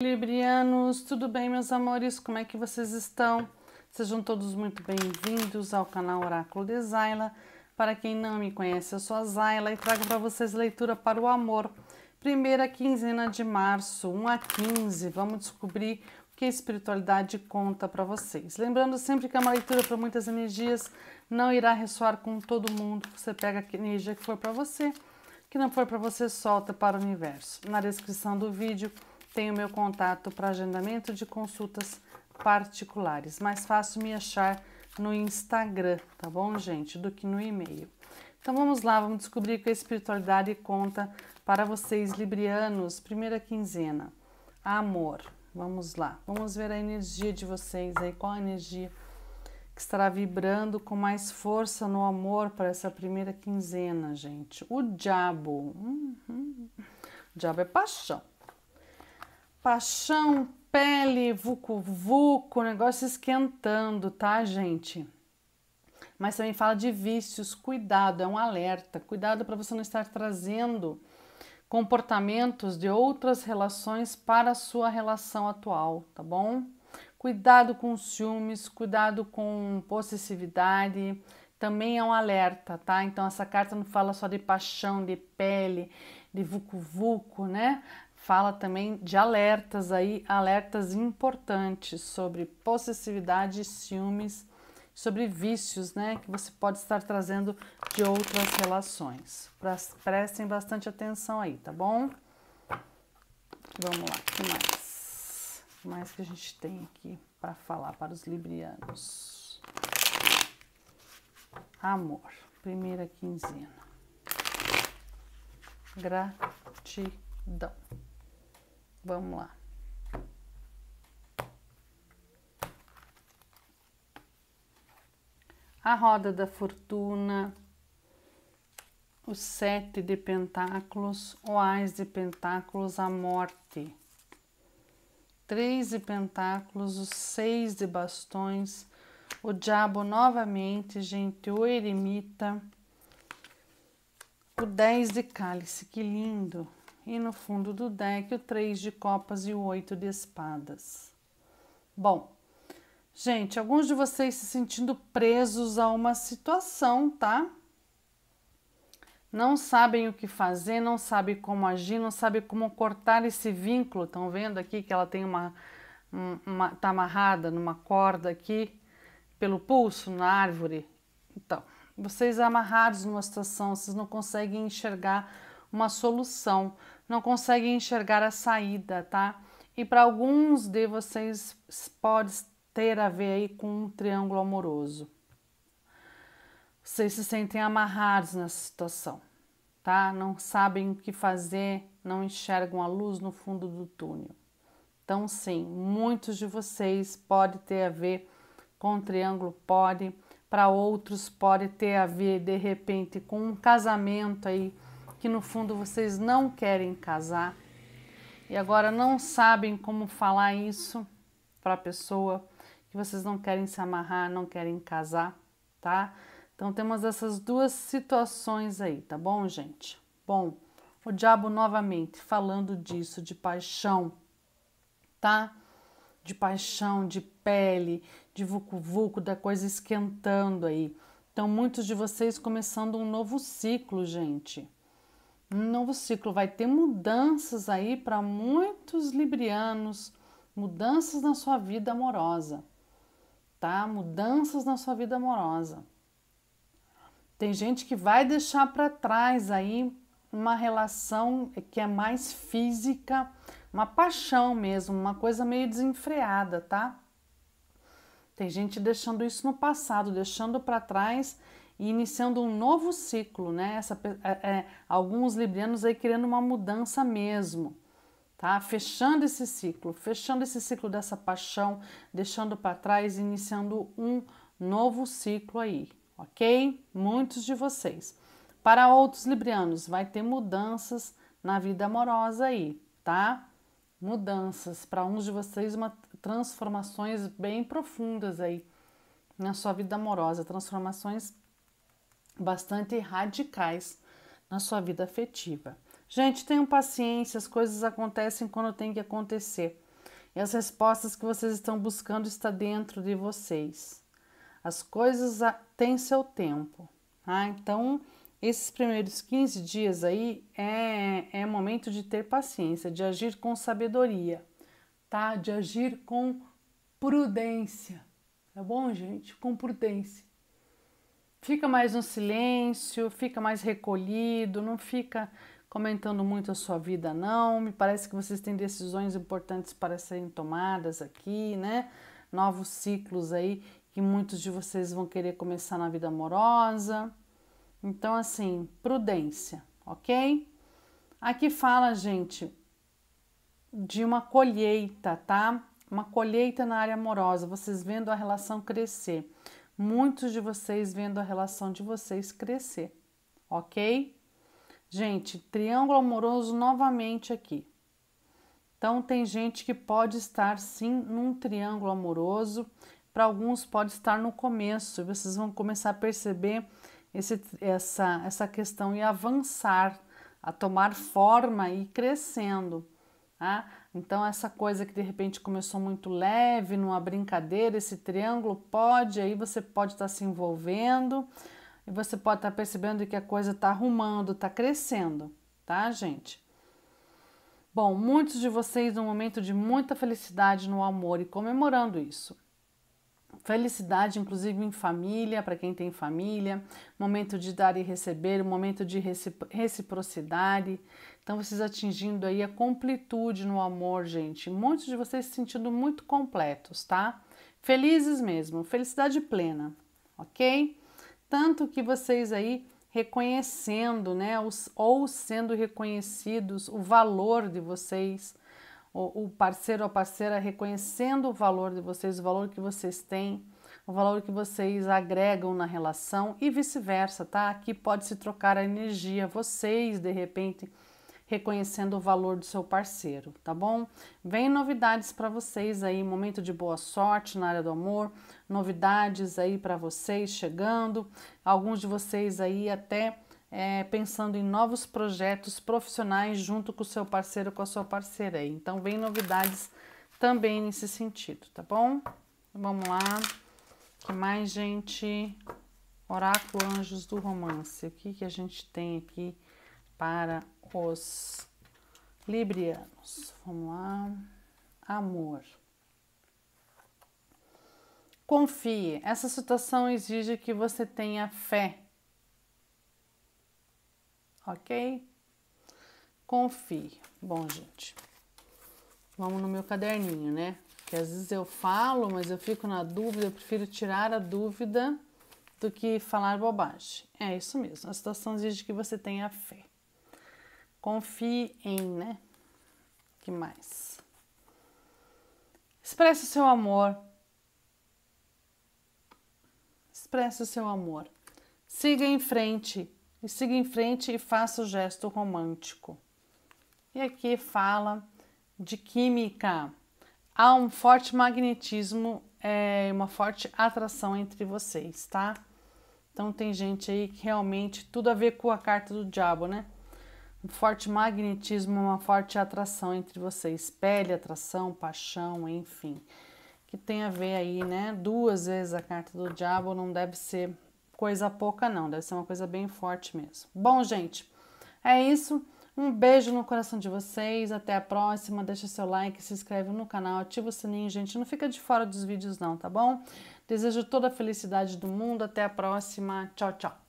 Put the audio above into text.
Librianos, tudo bem, meus amores? Como é que vocês estão? Sejam todos muito bem-vindos ao canal Oráculo de Zaila. Para quem não me conhece, eu sou a Zaila e trago para vocês leitura para o amor. Primeira quinzena de março, 1 a 15. Vamos descobrir o que a espiritualidade conta para vocês. Lembrando sempre que é uma leitura para muitas energias, não irá ressoar com todo mundo. Você pega a energia que for para você, que não for para você, solta para o universo. Na descrição do vídeo tenho meu contato para agendamento de consultas particulares. Mais fácil me achar no Instagram, tá bom, gente, do que no e-mail. Então vamos lá, vamos descobrir o que a espiritualidade conta para vocês, librianos, primeira quinzena. Amor. Vamos lá, vamos ver a energia de vocês aí, qual a energia que estará vibrando com mais força no amor para essa primeira quinzena, gente. O diabo. Uhum. O diabo é paixão. Paixão, pele, vucu-vucu, negócio esquentando, tá, gente? Mas também fala de vícios, cuidado, é um alerta, cuidado para você não estar trazendo comportamentos de outras relações para a sua relação atual, tá bom? Cuidado com ciúmes, cuidado com possessividade, também é um alerta, tá? Então essa carta não fala só de paixão, de pele, de vucu-vucu, né? Fala também de alertas aí, alertas importantes sobre possessividade, ciúmes, sobre vícios, né? Que você pode estar trazendo de outras relações. Prestem bastante atenção aí, tá bom? Vamos lá, o que mais? O que mais que a gente tem aqui para falar para os librianos? amor, primeira quinzena, gratidão. Vamos lá. A roda da fortuna, o sete de pentáculos, o ás de pentáculos, a morte. Três de pentáculos, os seis de bastões, o diabo novamente, gente, o eremita. O 10 de cálice, que lindo. E no fundo do deck, o 3 de copas e o 8 de espadas. Bom, gente, alguns de vocês se sentindo presos a uma situação, tá? não sabem o que fazer, não sabem como agir, não sabem como cortar esse vínculo. Estão vendo aqui que ela tem uma, uma tá amarrada numa corda aqui pelo pulso na árvore. Então, vocês amarrados numa situação, vocês não conseguem enxergar uma solução, não conseguem enxergar a saída, tá? E para alguns de vocês pode ter a ver aí com um triângulo amoroso. Vocês se sentem amarrados nessa situação, tá? Não sabem o que fazer, não enxergam a luz no fundo do túnel. Então, sim, muitos de vocês pode ter a ver com triângulo pode, para outros pode ter a ver de repente com um casamento aí que no fundo vocês não querem casar e agora não sabem como falar isso para a pessoa que vocês não querem se amarrar, não querem casar, tá? Então temos essas duas situações aí, tá bom, gente? Bom, o diabo novamente falando disso de paixão, tá? de paixão, de pele, de vucu-vucu, da coisa esquentando aí. Então, muitos de vocês começando um novo ciclo, gente. Um novo ciclo vai ter mudanças aí para muitos librianos, mudanças na sua vida amorosa, tá? Mudanças na sua vida amorosa. Tem gente que vai deixar para trás aí uma relação que é mais física, uma paixão mesmo, uma coisa meio desenfreada, tá? Tem gente deixando isso no passado, deixando para trás e iniciando um novo ciclo, né? Essa, é, é, alguns librianos aí querendo uma mudança mesmo, tá? Fechando esse ciclo, fechando esse ciclo dessa paixão, deixando para trás, iniciando um novo ciclo aí, ok? Muitos de vocês. Para outros librianos, vai ter mudanças na vida amorosa aí, tá? mudanças, para uns de vocês uma transformações bem profundas aí na sua vida amorosa, transformações bastante radicais na sua vida afetiva. Gente, tenham paciência, as coisas acontecem quando tem que acontecer. E as respostas que vocês estão buscando está dentro de vocês. As coisas têm seu tempo, tá? Então, esses primeiros 15 dias aí é, é momento de ter paciência, de agir com sabedoria, tá? De agir com prudência, tá bom, gente? Com prudência. Fica mais no silêncio, fica mais recolhido, não fica comentando muito a sua vida, não. Me parece que vocês têm decisões importantes para serem tomadas aqui, né? Novos ciclos aí que muitos de vocês vão querer começar na vida amorosa. Então, assim, prudência, ok? Aqui fala, gente, de uma colheita, tá? Uma colheita na área amorosa, vocês vendo a relação crescer. Muitos de vocês vendo a relação de vocês crescer, ok? Gente, triângulo amoroso novamente aqui. Então, tem gente que pode estar sim num triângulo amoroso, para alguns pode estar no começo, vocês vão começar a perceber esse, essa, essa questão e avançar, a tomar forma e ir crescendo. Tá? Então, essa coisa que de repente começou muito leve, numa brincadeira, esse triângulo pode, aí você pode estar tá se envolvendo e você pode estar tá percebendo que a coisa está arrumando, está crescendo, tá, gente? Bom, muitos de vocês num momento de muita felicidade no amor e comemorando isso felicidade, inclusive em família, para quem tem família, momento de dar e receber, momento de reciprocidade. Então, vocês atingindo aí a completude no amor, gente. Muitos de vocês se sentindo muito completos, tá? Felizes mesmo, felicidade plena, ok? Tanto que vocês aí reconhecendo, né, ou sendo reconhecidos o valor de vocês, o, o parceiro ou parceira reconhecendo o valor de vocês, o valor que vocês têm, o valor que vocês agregam na relação e vice-versa, tá? Aqui pode se trocar a energia, vocês de repente reconhecendo o valor do seu parceiro, tá bom? Vem novidades para vocês aí, momento de boa sorte na área do amor, novidades aí para vocês chegando, alguns de vocês aí até é, pensando em novos projetos profissionais junto com o seu parceiro, com a sua parceira. Então, vem novidades também nesse sentido, tá bom? Vamos lá. que mais, gente? Oráculo Anjos do Romance. O que, que a gente tem aqui para os librianos? Vamos lá. Amor. Confie. Essa situação exige que você tenha fé ok? Confie. Bom, gente, vamos no meu caderninho, né? Que às vezes eu falo, mas eu fico na dúvida, eu prefiro tirar a dúvida do que falar bobagem. É isso mesmo, a situação exige que você tenha fé. Confie em, né? que mais? Expresse o seu amor. Expresse o seu amor. Siga em frente e siga em frente e faça o gesto romântico. E aqui fala de química. Há um forte magnetismo é, uma forte atração entre vocês, tá? Então tem gente aí que realmente tudo a ver com a carta do diabo, né? Um forte magnetismo, uma forte atração entre vocês, pele, atração, paixão, enfim, que tem a ver aí, né? Duas vezes a carta do diabo não deve ser coisa pouca, não. Deve ser uma coisa bem forte mesmo. Bom, gente, é isso. Um beijo no coração de vocês, até a próxima. Deixa seu like, se inscreve no canal, ativa o sininho, gente. Não fica de fora dos vídeos, não, tá bom? Desejo toda a felicidade do mundo. Até a próxima. Tchau, tchau.